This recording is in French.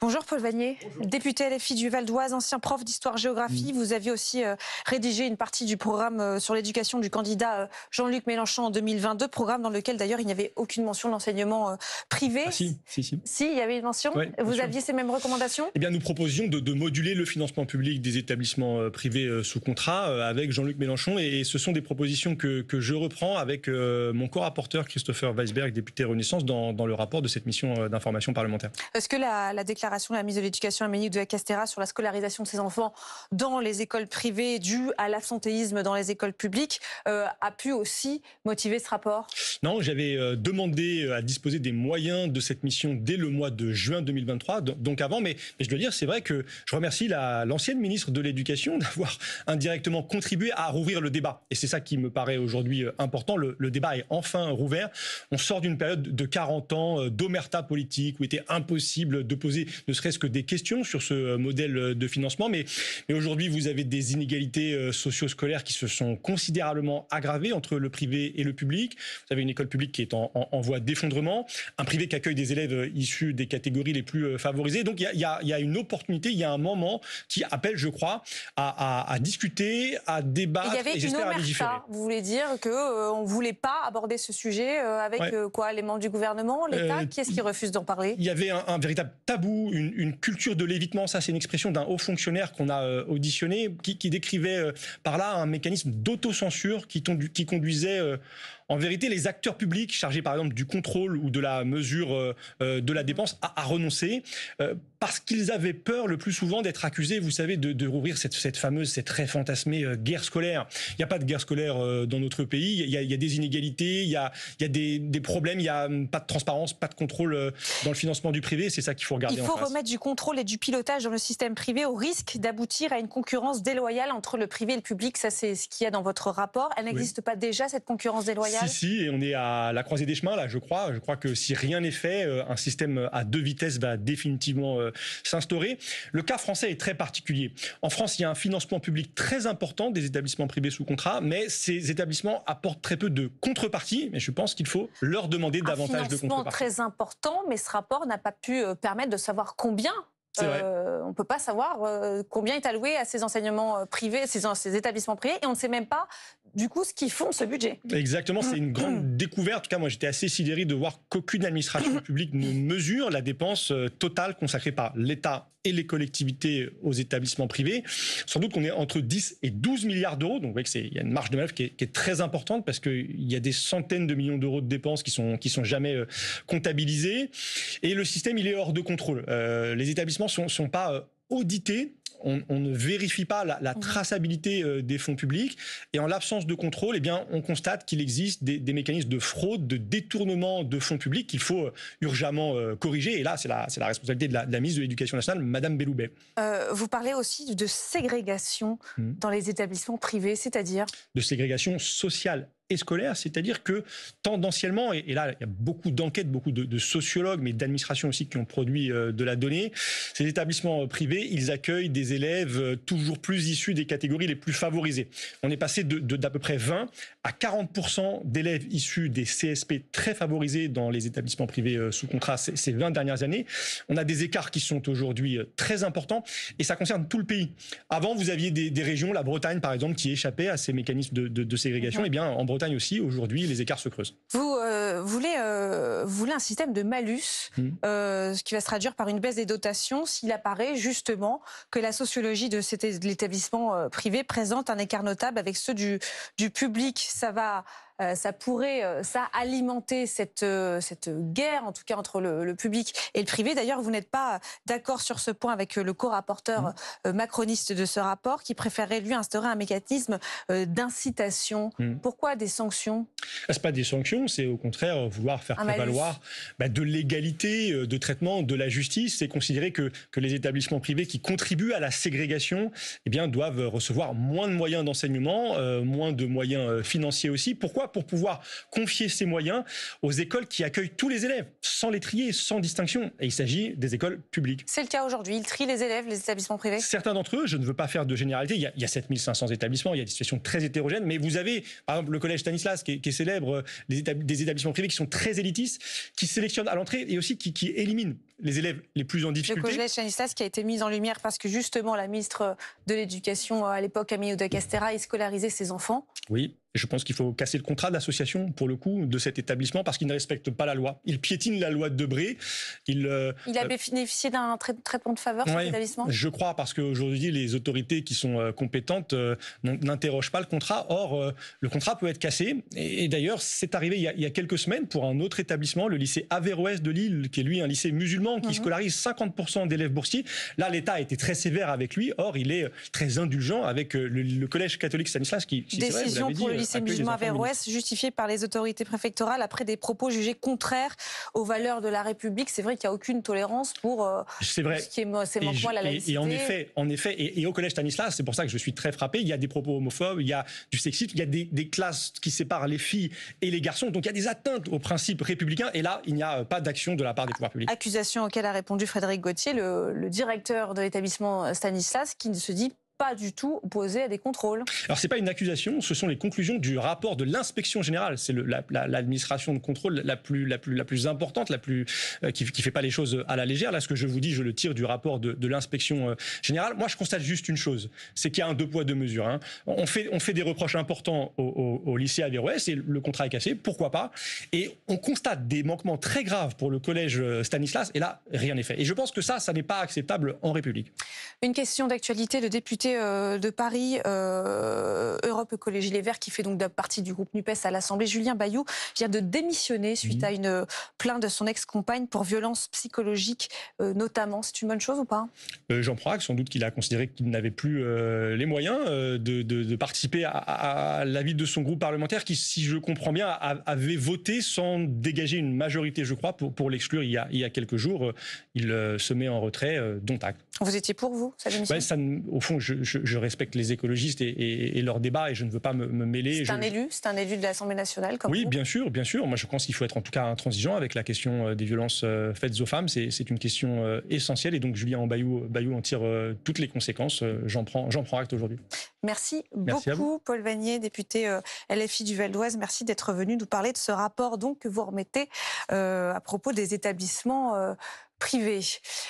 Bonjour Paul Vanier, député LFI du Val d'Oise, ancien prof d'histoire-géographie. Vous aviez aussi euh, rédigé une partie du programme euh, sur l'éducation du candidat euh, Jean-Luc Mélenchon en 2022, programme dans lequel d'ailleurs il n'y avait aucune mention de l'enseignement privé. Ah, si, si, si. il y avait une mention. vous aviez ces mêmes recommandations Eh bien, nous proposions de, moduler le financement public des établissements privés sous contrat avec Jean-Luc Mélenchon et, ce sont des propositions que, je reprends avec mon co-rapporteur Christopher Weisberg, député Renaissance, dans, le rapport de cette mission d'information parlementaire. Est-ce que la déclaration la mise de l'Éducation, Amélie de la Castera, sur la scolarisation de ses enfants dans les écoles privées due à l'absentéisme dans les écoles publiques euh, a pu aussi motiver ce rapport Non, j'avais euh, demandé euh, à disposer des moyens de cette mission dès le mois de juin 2023, donc avant. Mais, je dois dire, c'est vrai que je remercie l'ancienne ministre de l'Éducation d'avoir indirectement contribué à rouvrir le débat. Et c'est ça qui me paraît aujourd'hui important. Le, débat est enfin rouvert. On sort d'une période de 40 ans d'omerta politique où il était impossible de poser ne serait-ce que des questions sur ce euh, modèle euh, de financement. Mais, mais aujourd'hui, vous avez des inégalités euh, socio-scolaires qui se sont considérablement aggravées entre le privé et le public. Vous avez une école publique qui est en, voie d'effondrement, un privé qui accueille des élèves issus des catégories les plus favorisées. Donc il y, a, une opportunité, il y a un moment qui appelle, je crois, à, à, discuter, à débattre. Et, y avait j'espère à Vous voulez dire qu'on ne voulait pas aborder ce sujet avec quoi les membres du gouvernement, l'État, qui est-ce qui refuse d'en parler Il y avait un véritable tabou une, culture de l'évitement. Ça, c'est une expression d'un haut fonctionnaire qu'on a euh, auditionné qui, décrivait euh, par là un mécanisme d'autocensure qui, qui conduisait euh, en vérité, les acteurs publics chargés par exemple du contrôle ou de la mesure euh, euh, de la dépense à, renoncé euh, parce qu'ils avaient peur le plus souvent d'être accusés, vous savez, de, rouvrir cette, cette, fameuse, cette très fantasmée guerre scolaire. Il n'y a pas de guerre scolaire dans notre pays. Il y a, des inégalités, il y a, des, problèmes, il n'y a hum, pas de transparence, pas de contrôle dans le financement du privé. C'est ça qu'il faut regarder. Il faut remettre du contrôle et du pilotage dans le système privé au risque d'aboutir à une concurrence déloyale entre le privé et le public. Ça, c'est ce qu'il y a dans votre rapport. Elle n'existe pas déjà cette concurrence déloyale. Si, si, et on est à la croisée des chemins, là, je crois. Je crois que si rien n'est fait, euh, un système à deux vitesses va définitivement euh, s'instaurer. Le cas français est très particulier. En France, il y a un financement public très important des établissements privés sous contrat, mais ces établissements apportent très peu de contrepartie, mais je pense qu'il faut leur demander davantage de contrepartie. très important, mais ce rapport n'a pas pu euh, permettre de savoir combien on ne peut pas savoir combien est alloué à ces enseignements privés, ces, établissements privés, et on ne sait même pas du coup, ce qu'ils font ce budget. Exactement, c'est une grande mm. découverte. En tout cas, moi, j'étais assez sidéré de voir qu'aucune administration mm. publique ne mesure la dépense euh, totale consacrée par l'État et les collectivités aux établissements privés. Sans doute qu'on est entre 10 et 12 milliards d'euros. Donc, vous voyez qu'il y a une marge de manœuvre qui est, très importante parce qu'il y a des centaines de millions d'euros de dépenses qui sont, qui sont jamais euh, comptabilisées. Et le système, il est hors de contrôle. Euh, les établissements ne sont, sont pas audités on, ne vérifie pas la, traçabilité euh, des fonds publics. Et en l'absence de contrôle, eh bien, on constate qu'il existe des, mécanismes de fraude, de détournement de fonds publics qu'il faut euh, urgemment euh, corriger. Et là, c'est la, responsabilité de la, de ministre de l'Éducation nationale, Madame Belloubet. vous parlez aussi de ségrégation hmm. dans les établissements privés, c'est-à-dire De ségrégation sociale et scolaire, c'est-à-dire que tendanciellement, et, là il y a beaucoup d'enquêtes, beaucoup de, sociologues, mais d'administrations aussi qui ont produit euh, de la donnée, ces établissements euh, privés, ils accueillent des élèves euh, toujours plus issus des catégories les plus favorisées. On est passé de, d'à peu près 20 à 40% d'élèves issus des CSP très favorisés dans les établissements privés sous contrat ces, 20 dernières années. On a des écarts qui sont aujourd'hui très importants et ça concerne tout le pays. Avant, vous aviez des, des régions, la Bretagne par exemple, qui échappaient à ces mécanismes de, ségrégation. Mm-hmm. et eh bien, en aussi, aujourd'hui, les écarts se creusent. Vous euh, euh, voulez, un système de malus, hmm. euh, ce qui va se traduire par une baisse des dotations s'il apparaît justement que la sociologie de, cet, de l'établissement privé présente un écart notable avec ceux du, du public. Ça va euh, ça pourrait, euh, ça, alimenter cette, euh, cette guerre, en tout cas entre le, public et le privé. D'ailleurs, vous n'êtes pas d'accord sur ce point avec le co-rapporteur macroniste de ce rapport, qui préférerait, lui, instaurer un mécanisme d'incitation. Hmm. Pourquoi des sanctions ah, Ce n'est pas des sanctions, c'est au contraire vouloir faire prévaloir bah, de l'égalité de traitement, de la justice. C'est considérer que, que les établissements privés qui contribuent à la ségrégation eh bien, doivent recevoir moins de moyens d'enseignement, moins de moyens financiers aussi. Pourquoi pour pouvoir confier ses moyens aux écoles qui accueillent tous les élèves, sans les trier, sans distinction. Et il s'agit des écoles publiques. C'est le cas aujourd'hui. Ils trient les élèves, les établissements privés Certains d'entre eux, je ne veux pas faire de généralité, il y a, 7500 établissements, il y a des situations très hétérogènes, mais vous avez, par exemple, le collège Stanislas qui est, célèbre, euh, des, établissements privés qui sont très élitistes, qui sélectionnent à l'entrée et aussi qui, éliminent les élèves les plus en difficulté. Le collège Stanislas qui a été mis en lumière parce que justement la ministre de l'Éducation euh, à l'époque, Amélie de Castera, a scolarisé ses enfants. Oui je pense qu'il faut casser le contrat de l'association, pour le coup, de cet établissement, parce qu'il ne respecte pas la loi. Il piétine la loi de Debré. Il, avait euh, il a bénéficié d'un très traitement de faveur, cet établissement Je crois, parce qu'aujourd'hui, les autorités qui sont euh, compétentes euh, n'interrogent pas le contrat. Or, le contrat peut être cassé. Et, d'ailleurs, c'est arrivé il y, a, quelques semaines pour un autre établissement, le lycée Averroès de Lille, qui est lui un lycée musulman, qui mhm. scolarise 50% d'élèves boursiers. Là, l'État a été très sévère avec lui. Or, il est très indulgent avec le, collège catholique Stanislas, qui, Décision vrai, lycée musulman à Ouest, justifié par les autorités préfectorales après des propos jugés contraires aux valeurs de la République. C'est vrai qu'il n'y a aucune tolérance pour euh, vrai. ce qui est ces c'est à la laïcité. Et, en effet, en effet et, au collège Stanislas, c'est pour ça que je suis très frappé, il y a des propos homophobes, il y a du sexisme, il y a des, classes qui séparent les filles et les garçons. Donc il y a des atteintes aux principes républicains et là, il n'y a euh, pas d'action de la part des pouvoirs publics. Accusation auxquelles a répondu Frédéric Gauthier, le, le directeur de l'établissement Stanislas, qui se dit pas du tout opposé à des contrôles. Alors c'est pas une accusation, ce sont les conclusions du rapport de l'inspection générale. C'est l'administration de contrôle la plus, la plus, la plus importante, la plus euh, qui, ne fait pas les choses à la légère. Là, ce que je vous dis, je le tire du rapport de, l'inspection euh, générale. Moi, je constate juste une chose, c'est qu'il y a un deux poids deux mesures. Hein. On fait on fait des reproches importants au, lycée Averroès et le contrat est cassé. Pourquoi pas Et on constate des manquements très graves pour le collège euh, Stanislas et là rien n'est fait. Et je pense que ça, ça n'est pas acceptable en République. Une question d'actualité, de député euh, de Paris, euh, Europe Écologie Les Verts, qui fait donc partie du groupe NUPES à l'Assemblée, Julien Bayou, vient de démissionner suite à une euh, plainte de son ex-compagne pour violence psychologique, notamment. C'est une bonne chose ou pas J'en crois, sans doute qu'il a considéré qu'il n'avait plus les moyens de, participer à, l'avis de son groupe parlementaire qui, si je comprends bien, avait voté sans dégager une majorité, je crois, pour, pour l'exclure il, y a quelques jours. Il se met en retrait, dont acte. Vous étiez pour, vous, ben, Au fond, je, je, respecte les écologistes et, leur débat et je ne veux pas me, mêler. C'est un élu, de l'Assemblée nationale. Comme oui, bien sûr, bien sûr. Moi, je pense qu'il faut être en tout cas intransigeant avec la question euh, des violences euh, faites aux femmes. C'est une question euh, essentielle et donc Julien Bayou, Bayou en tire toutes les conséquences. J'en prends, j'en prends acte aujourd'hui. Merci, beaucoup, Paul Vanier, député LFI du Val d'Oise. Merci d'être venu nous parler de ce rapport donc que vous remettez à propos des établissements privés.